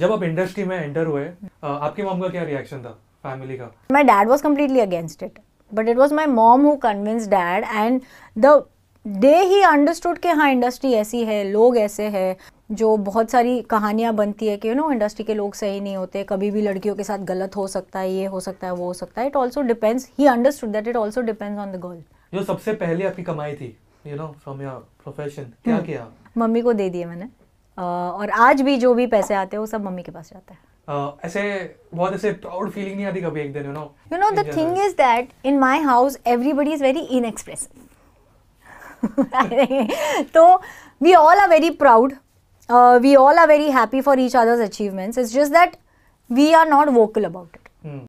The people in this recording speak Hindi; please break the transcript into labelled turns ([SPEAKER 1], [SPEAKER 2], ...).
[SPEAKER 1] जब आप इंडस्ट्री में एंटर हुए आपके मॉम का क्या रिएक्शन था फैमिली का
[SPEAKER 2] my dad was completely against it but it was my mom who convinced dad and the day he understood कि हाँ इंडस्ट्री ऐसी है लोग ऐसे हैं जो बहुत सारी कहानियाँ बनती है कि यू नो इंडस्ट्री के लोग सही नहीं होते कभी भी लड़कियों के साथ गलत हो सकता है ये हो सकता है वो हो सकता है it also depends he understood that it also depends on the girl
[SPEAKER 1] जो सबसे पहले आपकी कमाई थी you know from your profession क्या hmm. किया
[SPEAKER 2] मम्मी को दे दिए मैंने और आज भी जो भी पैसे आते हैं वो सब मम्मी के पास जाता है
[SPEAKER 1] ऐसे बहुत ऐसे प्राउड फीलिंग नहीं आती कभी एक दिन you know you know the thing
[SPEAKER 2] is that in my house everybody is very inexpressive तो we all are very proud we all are very happy for each others achievements it's just that we are not vocal about it